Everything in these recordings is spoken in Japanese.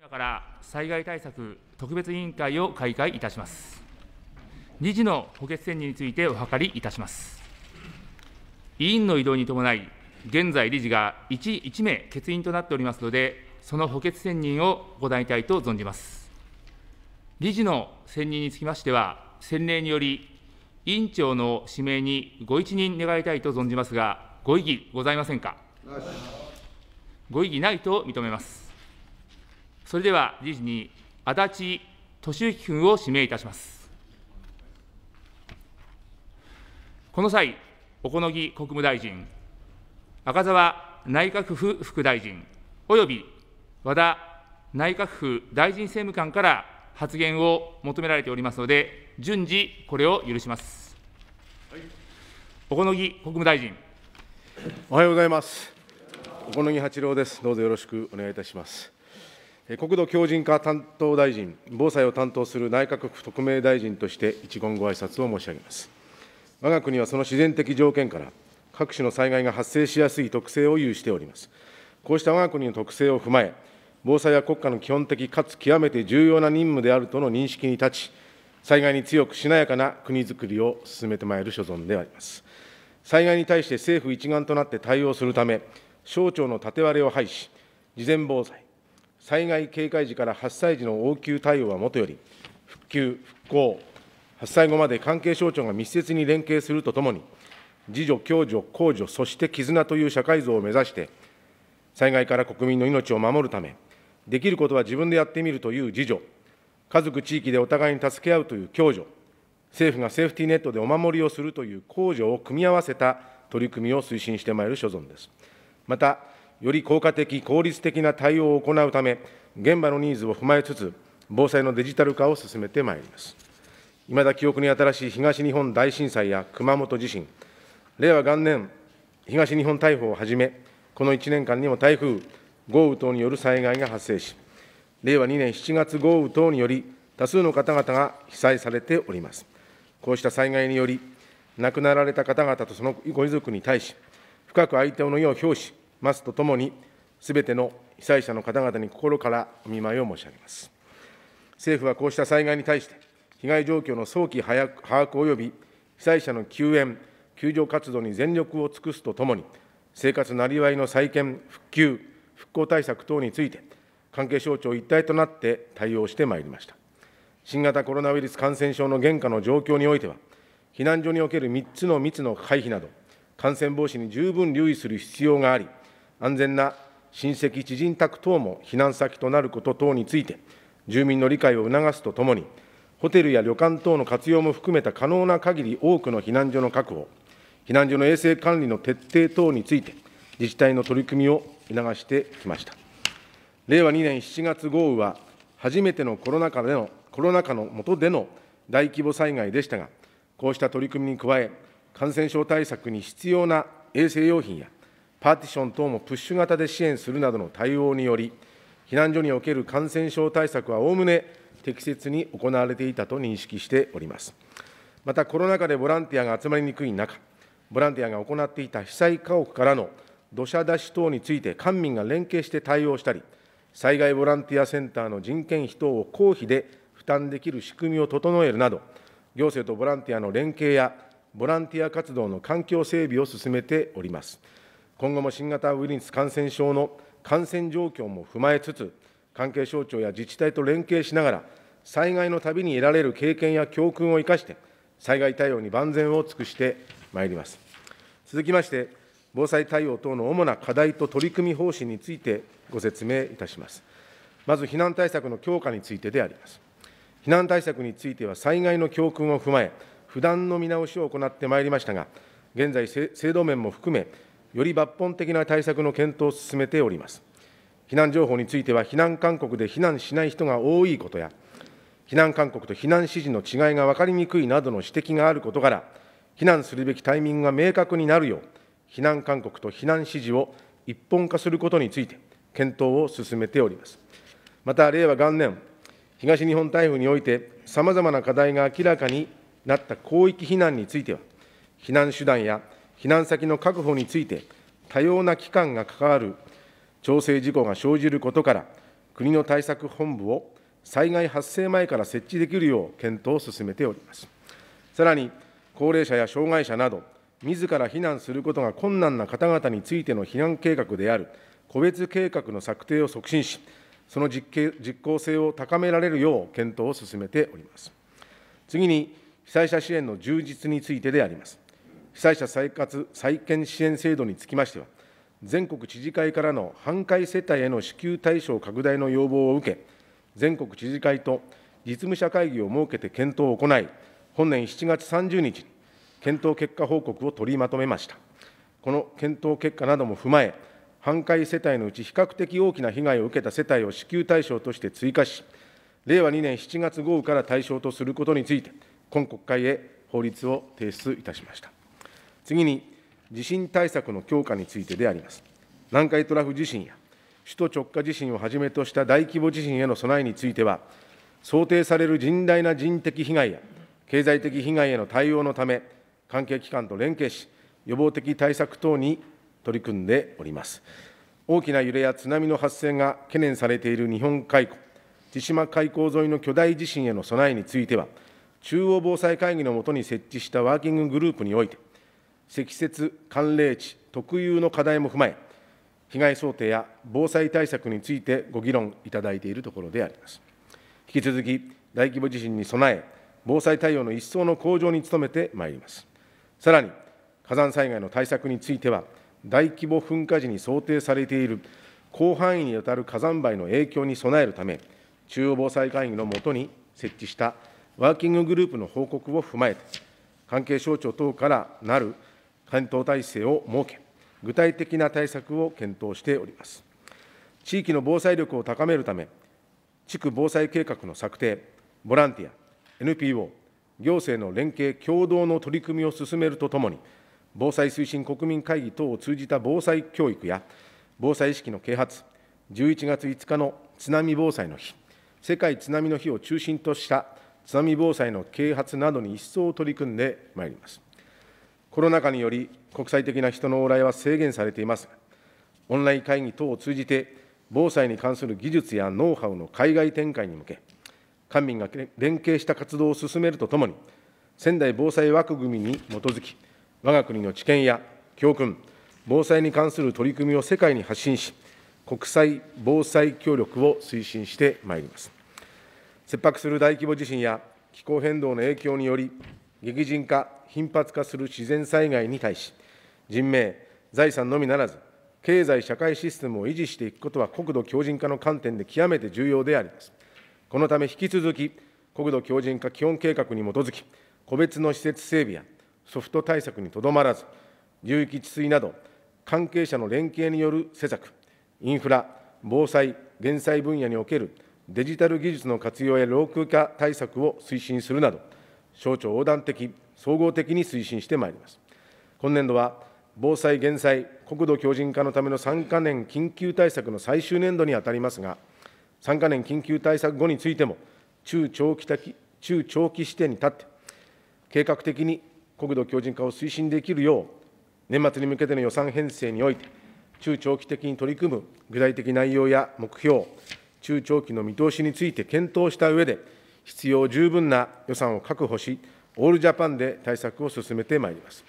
今から災害対策特別委員会を開会いたします。2次の補欠選任についてお諮りいたします。委員の移動に伴い、現在理事が1、1名欠員となっておりますので、その補欠選任を行いたいと存じます。理事の選任につきましては、先例により、委員長の指名にご一任願いたいと存じますが、ご異議ございませんか。ご異議ないと認めます。それでは理事に足立俊之君を指名いたします。この際、小此木国務大臣、赤澤内閣府副大臣、および和田内閣府大臣政務官から発言を求められておりますので、順次、これを許します。はい、小此木国務大臣。おはようございます。小此木八郎です。どうぞよろしくお願いいたします。国土強靭化担当大臣、防災を担当する内閣府特命大臣として一言ご挨拶を申し上げます。我が国はその自然的条件から、各種の災害が発生しやすい特性を有しております。こうした我が国の特性を踏まえ、防災は国家の基本的かつ極めて重要な任務であるとの認識に立ち、災害に強くしなやかな国づくりを進めてまいる所存であります。災害に対して政府一丸となって対応するため、省庁の縦割れを廃し、事前防災、災害警戒時から発災時の応急対応はもとより、復旧・復興、発災後まで関係省庁が密接に連携するとともに、自助、共助、公助、そして絆という社会像を目指して、災害から国民の命を守るため、できることは自分でやってみるという自助、家族、地域でお互いに助け合うという共助、政府がセーフティーネットでお守りをするという公助を組み合わせた取り組みを推進してまいる所存です。またより効果的、効率的な対応を行うため、現場のニーズを踏まえつつ、防災のデジタル化を進めてまいります。いまだ記憶に新しい東日本大震災や熊本地震、令和元年東日本大砲をはじめ、この1年間にも台風、豪雨等による災害が発生し、令和2年7月豪雨等により、多数の方々が被災されております。こうした災害により、亡くなられた方々とそのご遺族に対し、深く相手の意を表し、ますとともに、すべての被災者の方々に心からお見舞いを申し上げます。政府はこうした災害に対して、被害状況の早期把握及び被災者の救援、救助活動に全力を尽くすとともに、生活なりわいの再建、復旧、復興対策等について、関係省庁一体となって対応してまいりました。新型コロナウイルス感染症の現下の状況においては、避難所における3つの密の回避など、感染防止に十分留意する必要があり、安全な親戚、知人宅等も避難先となること等について、住民の理解を促すとともに、ホテルや旅館等の活用も含めた可能な限り多くの避難所の確保、避難所の衛生管理の徹底等について、自治体の取り組みを促してきました。令和2年7月豪雨は、初めてのコロナ禍での、コロナ禍の下での大規模災害でしたが、こうした取り組みに加え、感染症対策に必要な衛生用品やパーティション等もプッシュ型で支援するなどの対応により、避難所における感染症対策はおおむね適切に行われていたと認識しております。また、コロナ禍でボランティアが集まりにくい中、ボランティアが行っていた被災家屋からの土砂出し等について官民が連携して対応したり、災害ボランティアセンターの人件費等を公費で負担できる仕組みを整えるなど、行政とボランティアの連携や、ボランティア活動の環境整備を進めております。今後も新型ウイルス感染症の感染状況も踏まえつつ、関係省庁や自治体と連携しながら、災害のたびに得られる経験や教訓を生かして、災害対応に万全を尽くしてまいります。続きまして、防災対応等の主な課題と取り組み方針についてご説明いたします。まず、避難対策の強化についてであります。避難対策については、災害の教訓を踏まえ、不断の見直しを行ってまいりましたが、現在、制度面も含め、より抜本的な対策の検討を進めております。避難情報については、避難勧告で避難しない人が多いことや、避難勧告と避難指示の違いが分かりにくいなどの指摘があることから、避難するべきタイミングが明確になるよう、避難勧告と避難指示を一本化することについて、検討を進めております。また、令和元年、東日本台風において、さまざまな課題が明らかになった広域避難については、避難手段や避難先の確保について、多様な機関が関わる調整事項が生じることから、国の対策本部を災害発生前から設置できるよう検討を進めております。さらに、高齢者や障害者など、自ら避難することが困難な方々についての避難計画である個別計画の策定を促進し、その実効性を高められるよう検討を進めております。次に、被災者支援の充実についてであります。被災者再活再建支援制度につきましては、全国知事会からの半壊世帯への支給対象拡大の要望を受け、全国知事会と実務者会議を設けて検討を行い、本年7月30日に検討結果報告を取りまとめました。この検討結果なども踏まえ、半壊世帯のうち比較的大きな被害を受けた世帯を支給対象として追加し、令和2年7月豪雨から対象とすることについて、今国会へ法律を提出いたしました。次に、地震対策の強化についてであります。南海トラフ地震や首都直下地震をはじめとした大規模地震への備えについては、想定される甚大な人的被害や経済的被害への対応のため、関係機関と連携し、予防的対策等に取り組んでおります。大きな揺れや津波の発生が懸念されている日本海溝、千島海溝沿いの巨大地震への備えについては、中央防災会議のもとに設置したワーキンググループにおいて、積雪、寒冷地、特有の課題も踏まえ、被害想定や防災対策についてご議論いただいているところであります。引き続き、大規模地震に備え、防災対応の一層の向上に努めてまいります。さらに、火山災害の対策については、大規模噴火時に想定されている広範囲にわたる火山灰の影響に備えるため、中央防災会議のもとに設置したワーキンググループの報告を踏まえて、関係省庁等からなる担当体制を設け、具体的な対策を検討しております。地域の防災力を高めるため、地区防災計画の策定、ボランティア、NPO、行政の連携、共同の取り組みを進めるとともに、防災推進国民会議等を通じた防災教育や防災意識の啓発、11月5日の津波防災の日、世界津波の日を中心とした津波防災の啓発などに一層取り組んでまいります。コロナ禍により国際的な人の往来は制限されていますが、オンライン会議等を通じて、防災に関する技術やノウハウの海外展開に向け、官民が連携した活動を進めるとともに、仙台防災枠組みに基づき、我が国の知見や教訓、防災に関する取り組みを世界に発信し、国際防災協力を推進してまいります。切迫する大規模地震や気候変動の影響により、激甚化、頻発化する自然災害に対し、人命、財産のみならず、経済社会システムを維持していくことは国土強靭化の観点で極めて重要であります。このため引き続き、国土強靭化基本計画に基づき、個別の施設整備やソフト対策にとどまらず、流域治水など、関係者の連携による施策、インフラ、防災、減災分野におけるデジタル技術の活用や老朽化対策を推進するなど、省庁横断的、総合的に推進してまいります。今年度は防災・減災、国土強靭化のための3か年緊急対策の最終年度に当たりますが、3か年緊急対策後についても、中長期的中長期視点に立って、計画的に国土強靭化を推進できるよう、年末に向けての予算編成において、中長期的に取り組む具体的内容や目標、中長期の見通しについて検討した上で、必要十分な予算を確保し、オールジャパンで対策を進めてまいります。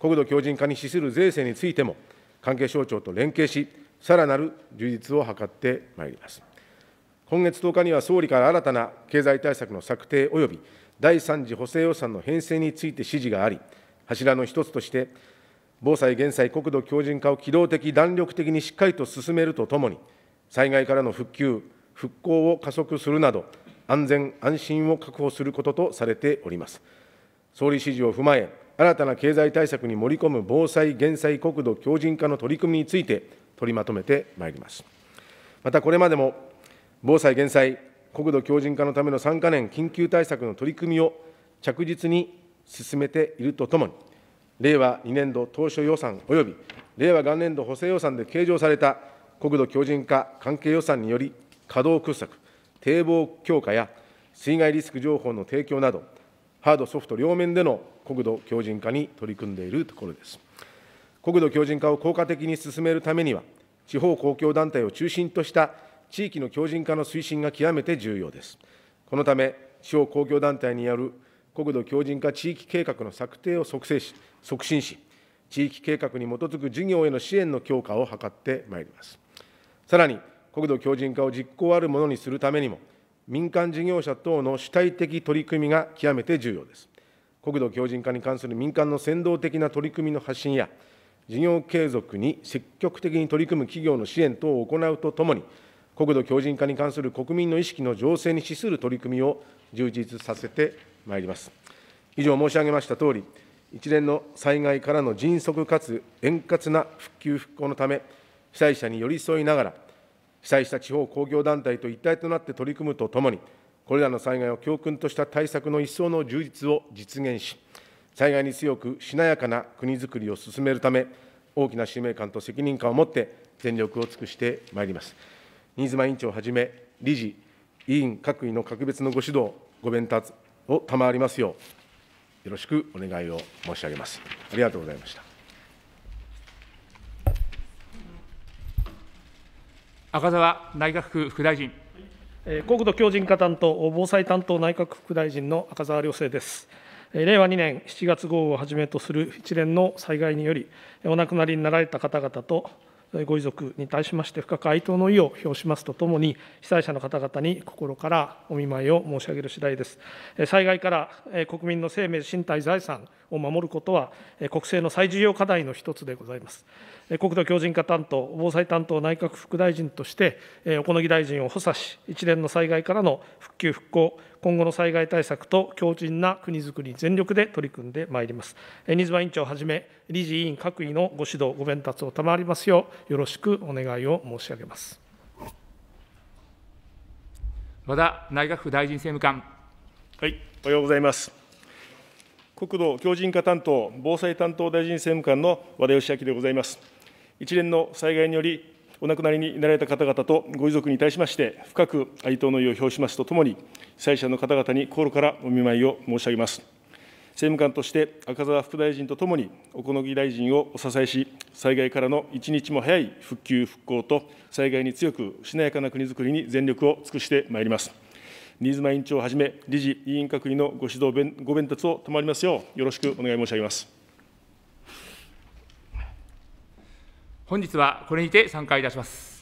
国土強靭化に資する税制についても、関係省庁と連携し、さらなる充実を図ってまいります。今月10日には総理から新たな経済対策の策定及び第3次補正予算の編成について指示があり、柱の一つとして、防災・減災、国土強靭化を機動的、弾力的にしっかりと進めるとともに、災害からの復旧、復興を加速するなど、安全・安心を確保することとされております。総理指示を踏まえ、新たな経済対策に盛り込む防災・減災・国土強靭化の取り組みについて取りまとめてまいります。またこれまでも、防災・減災・国土強靭化のための3か年緊急対策の取り組みを着実に進めているとともに、令和2年度当初予算及び令和元年度補正予算で計上された国土強靭化関係予算により、稼働掘削、堤防強化や水害リスク情報の提供など、ハード、ソフト両面での国土強靭化に取り組んでいるところです。国土強靭化を効果的に進めるためには、地方公共団体を中心とした地域の強靭化の推進が極めて重要です。このため、地方公共団体による国土強靭化地域計画の策定を促成し、促進し、地域計画に基づく事業への支援の強化を図ってまいります。さらに、国土強靭化を実行あるものにするためにも、民間事業者等の主体的取り組みが極めて重要です。国土強靭化に関する民間の先導的な取り組みの発信や、事業継続に積極的に取り組む企業の支援等を行うとともに、国土強靭化に関する国民の意識の醸成に資する取り組みを充実させてまいります。以上申し上げましたとおり、一連の災害からの迅速かつ円滑な復旧・復興のため、被災者に寄り添いながら、被災した地方工業団体と一体となって取り組むとともに、これらの災害を教訓とした対策の一層の充実を実現し、災害に強くしなやかな国づくりを進めるため、大きな使命感と責任感を持って全力を尽くしてまいります。新妻委員長をはじめ、理事、委員各位の格別のご指導、ご鞭達を賜りますよう、よろしくお願いを申し上げます。ありがとうございました。赤澤内閣府副大臣。国土強靭化担当、防災担当内閣副大臣の赤澤良正です。令和2年7月豪雨をはじめとする一連の災害により、お亡くなりになられた方々と、ご遺族に対しまして深く哀悼の意を表しますとともに、被災者の方々に心からお見舞いを申し上げる次第です。災害から国民の生命、身体、財産を守ることは、国政の最重要課題の一つでございます。国土強靭化担当、防災担当内閣副大臣として、小此木大臣を補佐し、一連の災害からの復旧・復興、今後の災害対策と強靭な国づくりに全力で取り組んでまいります。新妻委員長をはじめ、理事委員各位のご指導、ご鞭撻を賜りますよう、よろしくお願いを申し上げます。和田内閣府大臣政務官。はい、おはようございます。国土強靭化担当、防災担当大臣政務官の和田義明でございます。一連の災害によりお亡くなりになられた方々とご遺族に対しまして、深く哀悼の意を表しますとともに、被災者の方々に心からお見舞いを申し上げます。政務官として赤澤副大臣とともに、小此木大臣をお支えし、災害からの一日も早い復旧・復興と、災害に強くしなやかな国づくりに全力を尽くしてまいります。新妻委員長をはじめ、理事、委員各位のご指導、ご弁達を賜りますよう、よろしくお願い申し上げます。本日はこれにて散会いたします。